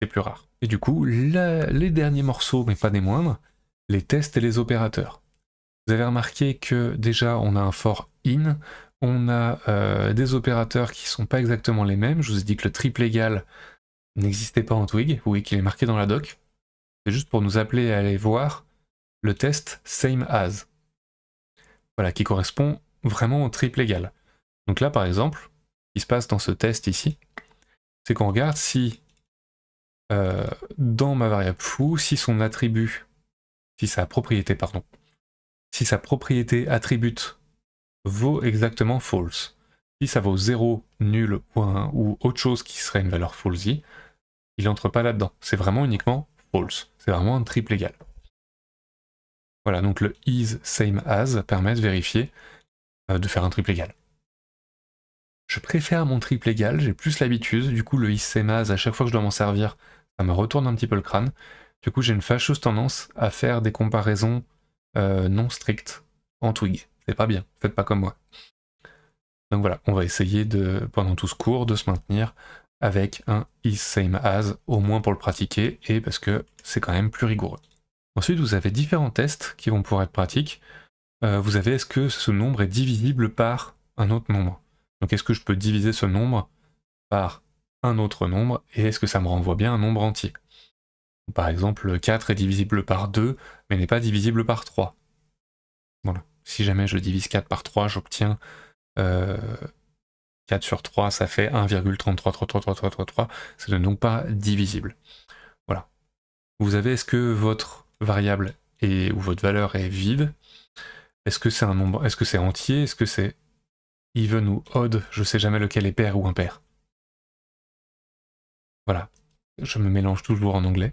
C'est plus rare. Et du coup, les derniers morceaux, mais pas des moindres, les tests et les opérateurs. Vous avez remarqué que déjà on a un fort in, on a euh, des opérateurs qui ne sont pas exactement les mêmes. Je vous ai dit que le triple égal n'existait pas en Twig, oui, qu'il est marqué dans la doc. C'est juste pour nous appeler à aller voir le test same as. Voilà, qui correspond vraiment au triple égal. Donc là, par exemple, ce qui se passe dans ce test ici, c'est qu'on regarde si euh, dans ma variable foo, si son attribut, si sa propriété, pardon, si sa propriété attribute vaut exactement false. Si ça vaut 0, nul ou 1 ou autre chose qui serait une valeur falsy, il n'entre pas là-dedans. C'est vraiment uniquement false. C'est vraiment un triple égal. Voilà, donc le is same as permet de vérifier euh, de faire un triple égal. Je préfère mon triple égal, j'ai plus l'habitude, du coup le is same as, à chaque fois que je dois m'en servir, ça me retourne un petit peu le crâne. Du coup j'ai une fâcheuse tendance à faire des comparaisons euh, non strict, en twig. C'est pas bien, faites pas comme moi. Donc voilà, on va essayer de, pendant tout ce cours de se maintenir avec un is same as, au moins pour le pratiquer, et parce que c'est quand même plus rigoureux. Ensuite, vous avez différents tests qui vont pouvoir être pratiques. Euh, vous avez est-ce que ce nombre est divisible par un autre nombre Donc est-ce que je peux diviser ce nombre par un autre nombre, et est-ce que ça me renvoie bien un nombre entier par exemple, 4 est divisible par 2, mais n'est pas divisible par 3. Voilà. Si jamais je divise 4 par 3, j'obtiens 4 euh, sur 3, ça fait 1,33333333. Ce n'est donc pas divisible. Voilà. Vous avez, est-ce que votre variable ou votre valeur est vide Est-ce que c'est un nombre, est-ce que c'est entier Est-ce que c'est even ou odd Je ne sais jamais lequel est pair ou impair. Voilà. Je me mélange toujours en anglais.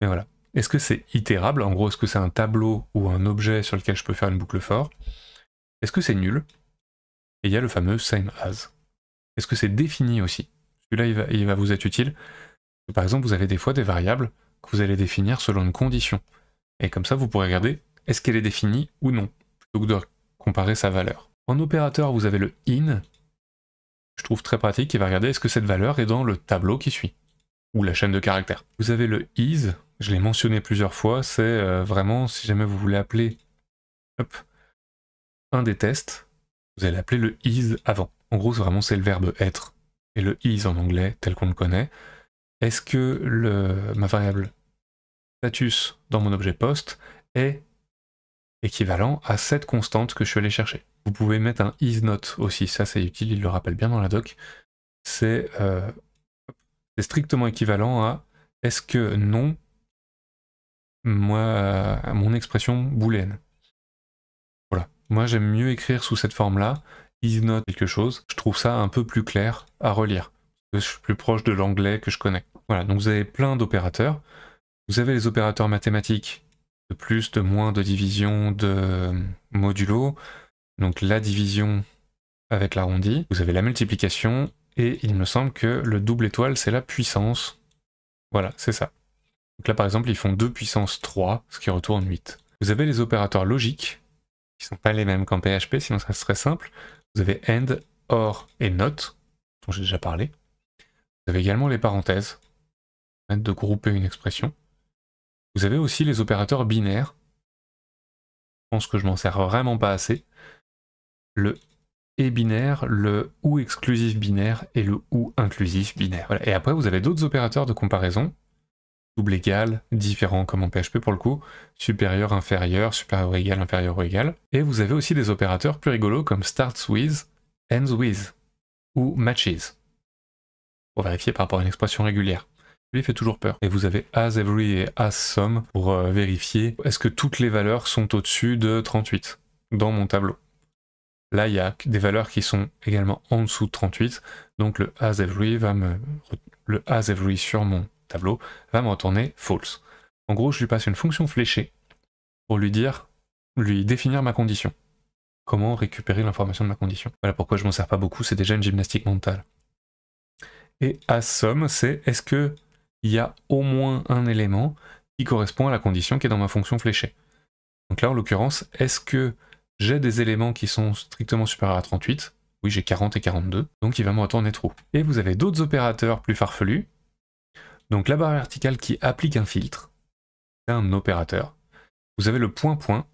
Mais voilà. Est-ce que c'est itérable En gros, est-ce que c'est un tableau ou un objet sur lequel je peux faire une boucle fort Est-ce que c'est nul Et il y a le fameux same as. Est-ce que c'est défini aussi Celui-là, il va, vous être utile. Par exemple, vous avez des fois des variables que vous allez définir selon une condition. Et comme ça, vous pourrez regarder est-ce qu'elle est définie ou non, plutôt que de comparer sa valeur. En opérateur, vous avez le in, je trouve très pratique, Il va regarder est-ce que cette valeur est dans le tableau qui suit ou la chaîne de caractères. Vous avez le is, je l'ai mentionné plusieurs fois, c'est euh, vraiment si jamais vous voulez appeler un des tests, vous allez appeler le is avant. En gros, vraiment c'est le verbe être et le is en anglais tel qu'on le connaît. Est-ce que le, ma variable status dans mon objet post est équivalent à cette constante que je suis allé chercher Vous pouvez mettre un is not aussi, ça c'est utile, il le rappelle bien dans la doc. C'est euh, strictement équivalent à est-ce que non, moi, mon expression booléenne. Voilà. Moi, j'aime mieux écrire sous cette forme-là. Is not quelque chose. Je trouve ça un peu plus clair à relire. Je suis plus proche de l'anglais que je connais. Voilà. Donc, vous avez plein d'opérateurs. Vous avez les opérateurs mathématiques de plus, de moins, de division, de modulo. Donc, la division avec l'arrondi. Vous avez la multiplication et il me semble que le double étoile, c'est la puissance. Voilà, c'est ça. Donc là, par exemple, ils font 2 puissance 3, ce qui retourne 8. Vous avez les opérateurs logiques, qui ne sont pas les mêmes qu'en PHP, sinon ça serait simple. Vous avez AND, OR et NOT, dont j'ai déjà parlé. Vous avez également les parenthèses, permettent de grouper une expression. Vous avez aussi les opérateurs binaires. Je pense que je m'en sers vraiment pas assez. Le et binaire, le ou exclusif binaire et le ou inclusif binaire. Et après, vous avez d'autres opérateurs de comparaison, double égal, différent comme en PHP pour le coup, supérieur, inférieur, supérieur ou égal, inférieur ou égal. Et vous avez aussi des opérateurs plus rigolos comme starts with, ends with ou matches. Pour vérifier par rapport à une expression régulière. Lui fait toujours peur. Et vous avez as every et as sum pour euh, vérifier est-ce que toutes les valeurs sont au-dessus de 38 dans mon tableau. Là, il y a des valeurs qui sont également en dessous de 38. Donc le as every va me le sur mon tableau va me retourner false. En gros, je lui passe une fonction fléchée pour lui dire lui définir ma condition. Comment récupérer l'information de ma condition. Voilà pourquoi je m'en sers pas beaucoup, c'est déjà une gymnastique mentale. Et as c'est est-ce que y a au moins un élément qui correspond à la condition qui est dans ma fonction fléchée. Donc là, en l'occurrence, est-ce que j'ai des éléments qui sont strictement supérieurs à 38. Oui, j'ai 40 et 42, donc il va me retourner trop. Et vous avez d'autres opérateurs plus farfelus. Donc la barre verticale qui applique un filtre, c'est un opérateur. Vous avez le point-point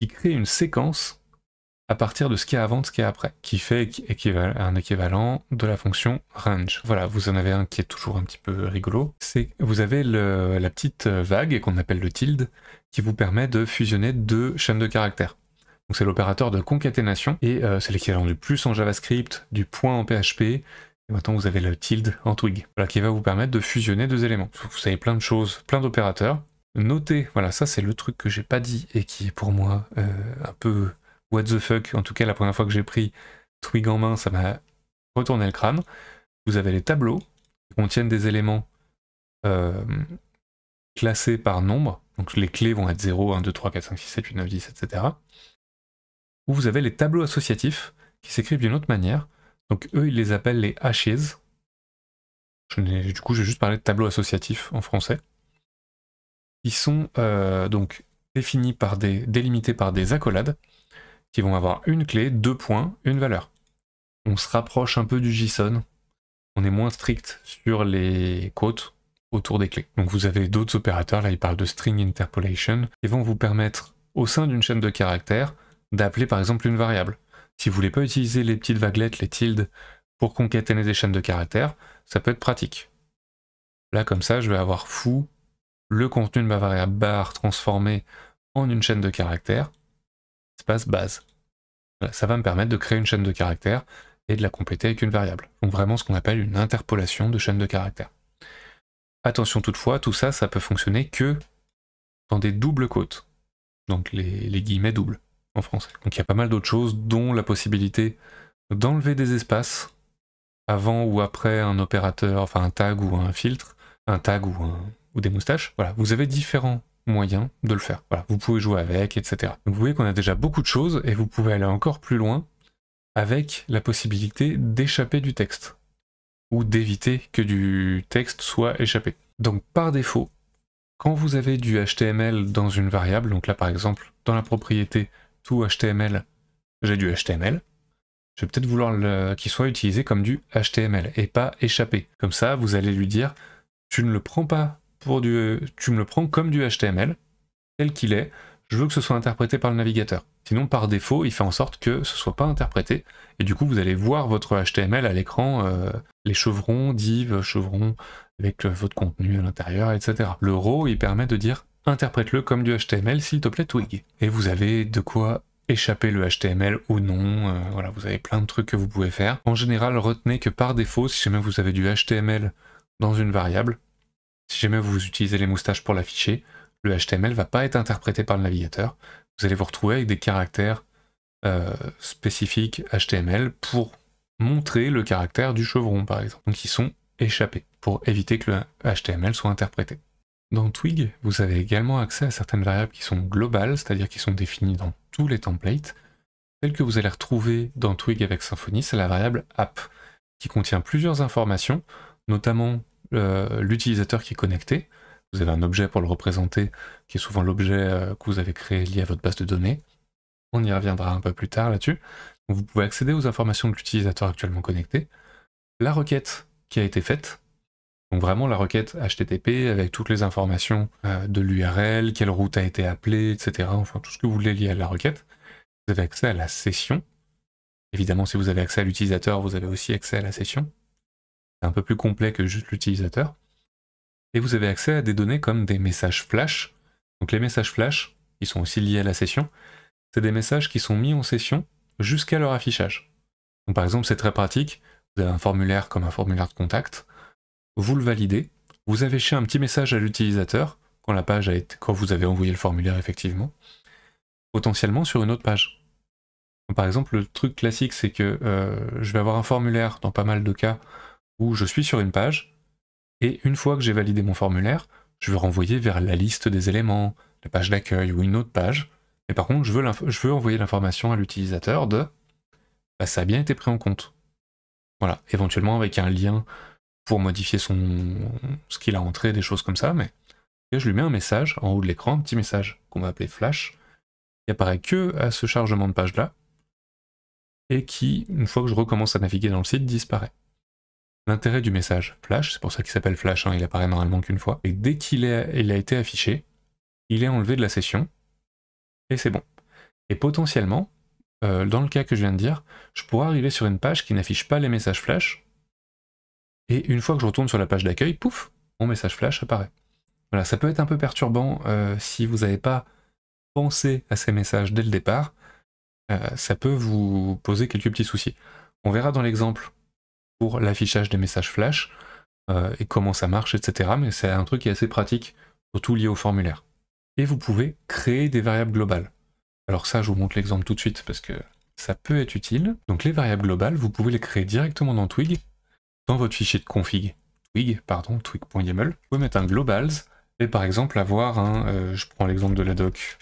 qui crée une séquence à partir de ce qui y a avant, de ce qu'il y après, qui fait un équivalent de la fonction range. Voilà, vous en avez un qui est toujours un petit peu rigolo, c'est vous avez la petite vague qu'on appelle le tilde, qui vous permet de fusionner deux chaînes de caractères. Donc c'est l'opérateur de concaténation et euh, c'est l'équivalent du plus en JavaScript, du point en PHP. Et maintenant vous avez le tilde en Twig, voilà, qui va vous permettre de fusionner deux éléments. Vous savez plein de choses, plein d'opérateurs. Notez, voilà, ça c'est le truc que j'ai pas dit et qui est pour moi euh, un peu what the fuck. En tout cas, la première fois que j'ai pris Twig en main, ça m'a retourné le crâne. Vous avez les tableaux qui contiennent des éléments euh, classés par nombre. Donc les clés vont être 0, 1, 2, 3, 4, 5, 6, 7, 8, 9, 10, etc vous avez les tableaux associatifs qui s'écrivent d'une autre manière. Donc eux, ils les appellent les hashes. du coup, je vais juste parler de tableaux associatifs en français. Ils sont euh, donc définis par des, délimités par des accolades qui vont avoir une clé, deux points, une valeur. On se rapproche un peu du JSON. On est moins strict sur les quotes autour des clés. Donc vous avez d'autres opérateurs, là ils parlent de string interpolation, qui vont vous permettre au sein d'une chaîne de caractères d'appeler par exemple une variable. Si vous voulez pas utiliser les petites vaguelettes, les tildes, pour concaténer des chaînes de caractères, ça peut être pratique. Là, comme ça, je vais avoir fou le contenu de ma variable bar transformé en une chaîne de caractères, espace base. ça va me permettre de créer une chaîne de caractères et de la compléter avec une variable. Donc vraiment ce qu'on appelle une interpolation de chaîne de caractères. Attention toutefois, tout ça, ça peut fonctionner que dans des doubles côtes, Donc les guillemets doubles en français. Donc il y a pas mal d'autres choses, dont la possibilité d'enlever des espaces avant ou après un opérateur, enfin un tag ou un filtre, un tag ou, ou des moustaches. Voilà, vous avez différents moyens de le faire. Voilà, vous pouvez jouer avec, etc. Donc vous voyez qu'on a déjà beaucoup de choses et vous pouvez aller encore plus loin avec la possibilité d'échapper du texte ou d'éviter que du texte soit échappé. Donc par défaut, quand vous avez du HTML dans une variable, donc là par exemple dans la propriété tout HTML, j'ai du HTML. Je vais peut-être vouloir qu'il soit utilisé comme du HTML et pas échappé. Comme ça, vous allez lui dire, tu ne le prends pas pour du, tu me le prends comme du HTML tel qu'il est. Je veux que ce soit interprété par le navigateur. Sinon, par défaut, il fait en sorte que ce soit pas interprété. Et du coup, vous allez voir votre HTML à l'écran, euh, les chevrons, div, chevrons, avec euh, votre contenu à l'intérieur, etc. Le row, il permet de dire interprète-le comme du HTML, s'il te plaît, Twig. Et vous avez de quoi échapper le HTML ou non. Euh, voilà, vous avez plein de trucs que vous pouvez faire. En général, retenez que par défaut, si jamais vous avez du HTML dans une variable, si jamais vous utilisez les moustaches pour l'afficher, le HTML ne va pas être interprété par le navigateur. Vous allez vous retrouver avec des caractères euh, spécifiques HTML pour montrer le caractère du chevron, par exemple. Donc, ils sont échappés pour éviter que le HTML soit interprété. Dans Twig, vous avez également accès à certaines variables qui sont globales, c'est-à-dire qui sont définies dans tous les templates. Celle que vous allez retrouver dans Twig avec Symfony, c'est la variable app, qui contient plusieurs informations, notamment euh, l'utilisateur qui est connecté. Vous avez un objet pour le représenter, qui est souvent l'objet euh, que vous avez créé lié à votre base de données. On y reviendra un peu plus tard là-dessus. Vous pouvez accéder aux informations de l'utilisateur actuellement connecté, la requête qui a été faite, donc vraiment la requête HTTP avec toutes les informations euh, de l'URL, quelle route a été appelée, etc. Enfin tout ce que vous voulez lié à la requête. Vous avez accès à la session. Évidemment, si vous avez accès à l'utilisateur, vous avez aussi accès à la session. C'est un peu plus complet que juste l'utilisateur. Et vous avez accès à des données comme des messages flash. Donc les messages flash, ils sont aussi liés à la session. C'est des messages qui sont mis en session jusqu'à leur affichage. Donc par exemple, c'est très pratique. Vous avez un formulaire comme un formulaire de contact vous le validez, vous avez un petit message à l'utilisateur quand la page a été, quand vous avez envoyé le formulaire effectivement, potentiellement sur une autre page. par exemple, le truc classique, c'est que euh, je vais avoir un formulaire dans pas mal de cas où je suis sur une page, et une fois que j'ai validé mon formulaire, je veux renvoyer vers la liste des éléments, la page d'accueil ou une autre page. Mais par contre, je veux, je veux envoyer l'information à l'utilisateur de bah, ça a bien été pris en compte. Voilà, éventuellement avec un lien pour modifier son ce qu'il a entré, des choses comme ça. Mais je lui mets un message en haut de l'écran, un petit message qu'on va appeler flash, qui apparaît que à ce chargement de page là, et qui, une fois que je recommence à naviguer dans le site, disparaît. L'intérêt du message flash, c'est pour ça qu'il s'appelle flash, hein, il apparaît normalement qu'une fois, et dès qu'il il a été affiché, il est enlevé de la session, et c'est bon. Et potentiellement, euh, dans le cas que je viens de dire, je pourrais arriver sur une page qui n'affiche pas les messages flash, et une fois que je retourne sur la page d'accueil, pouf, mon message flash apparaît. Voilà, ça peut être un peu perturbant euh, si vous n'avez pas pensé à ces messages dès le départ. Euh, ça peut vous poser quelques petits soucis. On verra dans l'exemple pour l'affichage des messages flash euh, et comment ça marche, etc. Mais c'est un truc qui est assez pratique, surtout lié au formulaire. Et vous pouvez créer des variables globales. Alors ça, je vous montre l'exemple tout de suite parce que ça peut être utile. Donc les variables globales, vous pouvez les créer directement dans Twig dans votre fichier de config twig, pardon, twig.yaml, vous pouvez mettre un globals et par exemple avoir un, euh, je prends l'exemple de la doc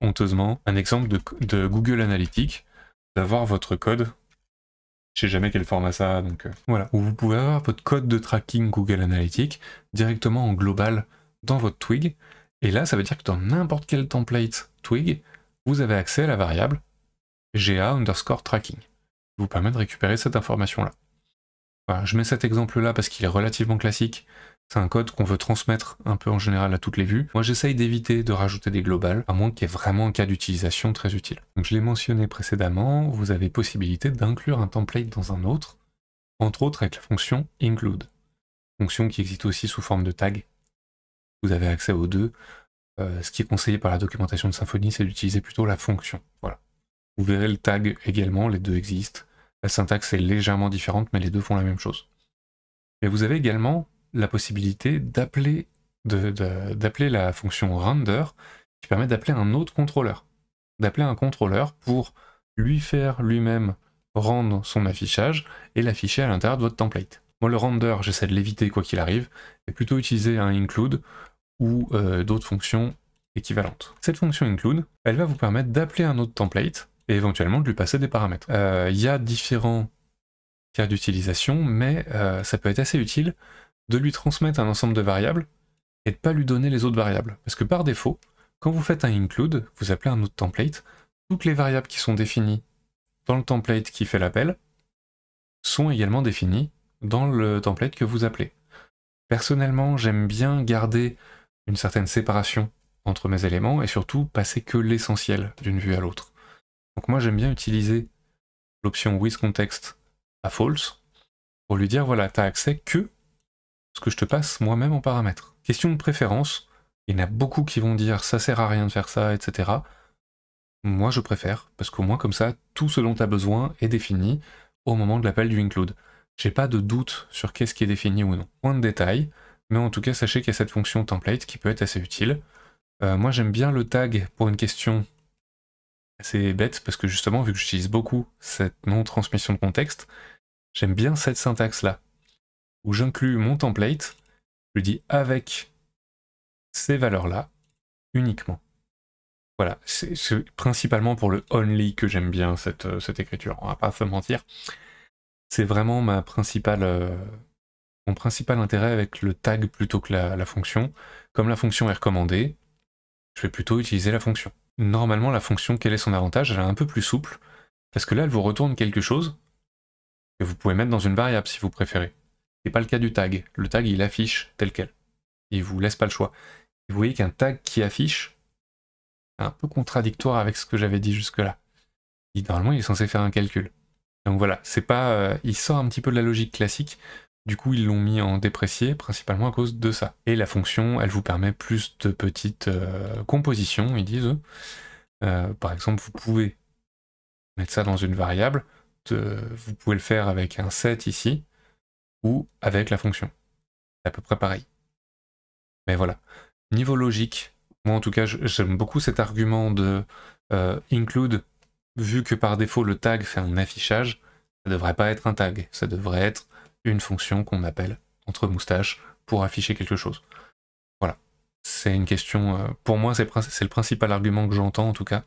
honteusement, un exemple de, Google Analytics, d'avoir votre code je sais jamais quel format ça a, donc euh, voilà. Où vous pouvez avoir votre code de tracking Google Analytics directement en global dans votre Twig. Et là, ça veut dire que dans n'importe quel template Twig, vous avez accès à la variable GA underscore tracking, qui vous permet de récupérer cette information-là je mets cet exemple-là parce qu'il est relativement classique. C'est un code qu'on veut transmettre un peu en général à toutes les vues. Moi, j'essaye d'éviter de rajouter des globales, à moins qu'il y ait vraiment un cas d'utilisation très utile. je l'ai mentionné précédemment, vous avez possibilité d'inclure un template dans un autre, entre autres avec la fonction include, fonction qui existe aussi sous forme de tag. Vous avez accès aux deux. Euh, ce qui est conseillé par la documentation de Symfony, c'est d'utiliser plutôt la fonction. Voilà. Vous verrez le tag également, les deux existent. La syntaxe est légèrement différente, mais les deux font la même chose. Mais vous avez également la possibilité d'appeler la fonction render qui permet d'appeler un autre contrôleur. D'appeler un contrôleur pour lui faire lui-même rendre son affichage et l'afficher à l'intérieur de votre template. Moi, le render, j'essaie de l'éviter quoi qu'il arrive, et plutôt utiliser un include ou euh, d'autres fonctions équivalentes. Cette fonction include, elle va vous permettre d'appeler un autre template et éventuellement de lui passer des paramètres. Euh, il y a différents cas d'utilisation, mais euh, ça peut être assez utile de lui transmettre un ensemble de variables et de ne pas lui donner les autres variables. Parce que par défaut, quand vous faites un include, vous appelez un autre template, toutes les variables qui sont définies dans le template qui fait l'appel sont également définies dans le template que vous appelez. Personnellement, j'aime bien garder une certaine séparation entre mes éléments et surtout passer que l'essentiel d'une vue à l'autre. Donc moi j'aime bien utiliser l'option WithContext à false pour lui dire voilà, tu as accès que ce que je te passe moi-même en paramètres. Question de préférence, il y en a beaucoup qui vont dire ça sert à rien de faire ça, etc. Moi je préfère, parce qu'au moins comme ça, tout ce dont tu as besoin est défini au moment de l'appel du include. J'ai pas de doute sur qu'est-ce qui est défini ou non. Point de détail, mais en tout cas sachez qu'il y a cette fonction template qui peut être assez utile. Euh, moi j'aime bien le tag pour une question c'est bête parce que justement, vu que j'utilise beaucoup cette non-transmission de contexte, j'aime bien cette syntaxe-là, où j'inclus mon template, je lui dis avec ces valeurs-là uniquement. Voilà, c'est principalement pour le only que j'aime bien cette, euh, écriture, on va pas se mentir. C'est vraiment euh, mon principal intérêt avec le tag plutôt que la, la fonction. Comme la fonction est recommandée, je vais plutôt utiliser la fonction normalement la fonction quel est son avantage, elle est un peu plus souple, parce que là elle vous retourne quelque chose que vous pouvez mettre dans une variable si vous préférez. n'est pas le cas du tag. Le tag il affiche tel quel. Il vous laisse pas le choix. vous voyez qu'un tag qui affiche est un peu contradictoire avec ce que j'avais dit jusque là. normalement il est censé faire un calcul. Donc voilà, c'est pas, euh, il sort un petit peu de la logique classique. Du coup, ils l'ont mis en déprécié principalement à cause de ça. Et la fonction, elle vous permet plus de petites euh, compositions, ils disent. Euh, par exemple, vous pouvez mettre ça dans une variable, vous pouvez le faire avec un set ici, ou avec la fonction. C'est à peu près pareil. Mais voilà. Niveau logique, moi en tout cas, j'aime beaucoup cet argument de euh, include, vu que par défaut le tag fait un affichage, ça devrait pas être un tag, ça devrait être une fonction qu'on appelle entre moustaches pour afficher quelque chose. Voilà. C'est une question. Euh, pour moi, c'est le principal argument que j'entends en tout cas.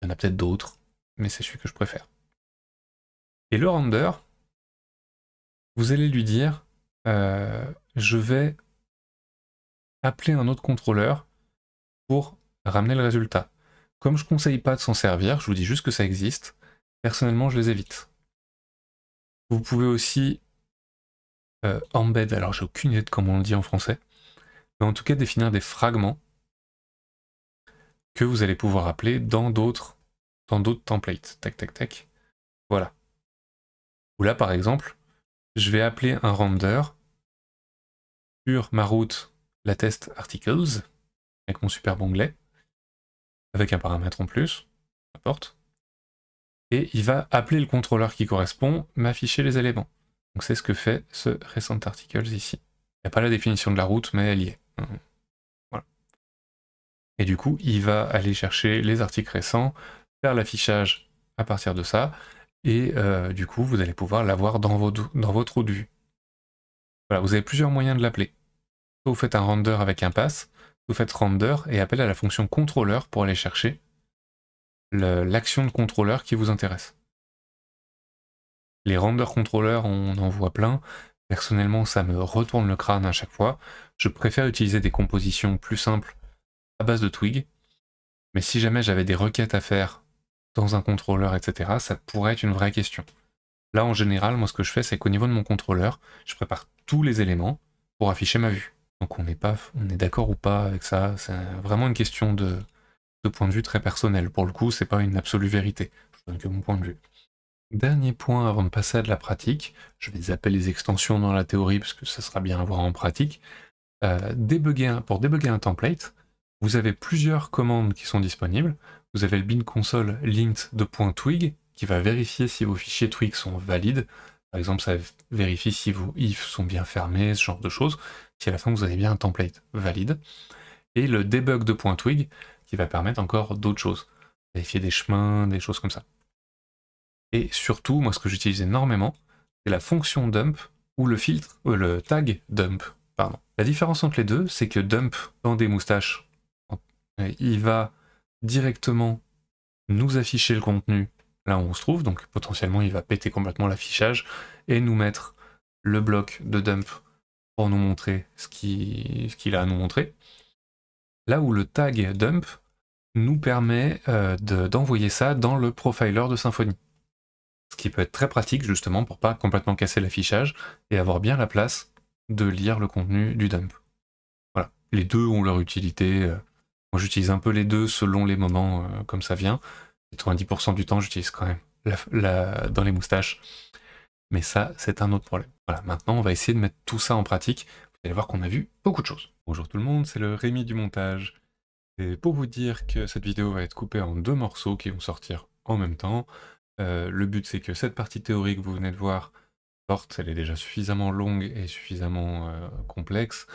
Il y en a peut-être d'autres, mais c'est celui que je préfère. Et le render, vous allez lui dire euh, je vais appeler un autre contrôleur pour ramener le résultat. Comme je ne conseille pas de s'en servir, je vous dis juste que ça existe. Personnellement, je les évite. Vous pouvez aussi euh, embed, alors j'ai aucune idée de comment on le dit en français, mais en tout cas définir des fragments que vous allez pouvoir appeler dans d'autres dans d'autres templates. Tac tac tac. Voilà. Ou là par exemple, je vais appeler un render sur ma route la test articles avec mon superbe onglet avec un paramètre en plus, n'importe. Et il va appeler le contrôleur qui correspond, m'afficher les éléments. Donc c'est ce que fait ce recent articles ici. Il n'y a pas la définition de la route, mais elle y est. Mmh. Voilà. Et du coup, il va aller chercher les articles récents, faire l'affichage à partir de ça, et euh, du coup, vous allez pouvoir l'avoir dans votre, dans votre route vue. Voilà, vous avez plusieurs moyens de l'appeler. vous faites un render avec un pass, vous faites render et appel à la fonction contrôleur pour aller chercher l'action de contrôleur qui vous intéresse. Les render controllers, on en voit plein. Personnellement, ça me retourne le crâne à chaque fois. Je préfère utiliser des compositions plus simples à base de Twig. Mais si jamais j'avais des requêtes à faire dans un contrôleur, etc., ça pourrait être une vraie question. Là, en général, moi, ce que je fais, c'est qu'au niveau de mon contrôleur, je prépare tous les éléments pour afficher ma vue. Donc on est, pas, est d'accord ou pas avec ça, c'est vraiment une question de, point de vue très personnel. Pour le coup, c'est pas une absolue vérité. Je donne que mon point de vue. Dernier point avant de passer à de la pratique, je les appelle les extensions dans la théorie parce que ça sera bien à voir en pratique. Euh, pour débugger un template, vous avez plusieurs commandes qui sont disponibles. Vous avez le bin console linked de .twig qui va vérifier si vos fichiers twig sont valides. Par exemple, ça vérifie si vos if sont bien fermés, ce genre de choses. Si à la fin vous avez bien un template valide. Et le debug de .twig qui va permettre encore d'autres choses. Vérifier des chemins, des choses comme ça. Et surtout, moi ce que j'utilise énormément, c'est la fonction dump ou le filtre, euh, le tag dump. Pardon. La différence entre les deux, c'est que dump dans des moustaches, euh, il va directement nous afficher le contenu là où on se trouve, donc potentiellement il va péter complètement l'affichage et nous mettre le bloc de dump pour nous montrer ce qu'il a à nous montrer. Là où le tag dump nous permet euh, d'envoyer ça dans le profiler de Symfony ce qui peut être très pratique justement pour pas complètement casser l'affichage et avoir bien la place de lire le contenu du dump. Voilà, les deux ont leur utilité. Euh. Moi j'utilise un peu les deux selon les moments euh, comme ça vient. 90% du temps j'utilise quand même dans les moustaches. Mais ça c'est un autre problème. Voilà, maintenant on va essayer de mettre tout ça en pratique. Vous allez voir qu'on a vu beaucoup de choses. Bonjour tout le monde, c'est le Rémi du montage. Et pour vous dire que cette vidéo va être coupée en deux morceaux qui vont sortir en même temps. Euh, le but, c'est que cette partie théorique que vous venez de voir porte. elle est déjà suffisamment longue et suffisamment euh, complexe.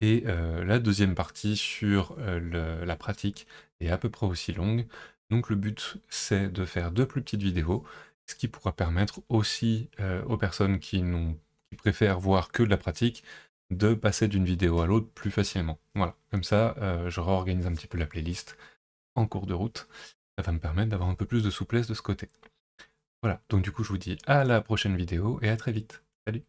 Et euh, la deuxième partie sur la pratique est à peu près aussi longue. Donc le but, c'est de faire deux plus petites vidéos, ce qui pourra permettre aussi aux personnes qui, qui préfèrent voir que de la pratique de passer d'une vidéo à l'autre plus facilement. Voilà, comme ça, je réorganise un petit peu la playlist en cours de route ça va me permettre d'avoir un peu plus de souplesse de ce côté. Voilà, donc du coup je vous dis à la prochaine vidéo et à très vite. Salut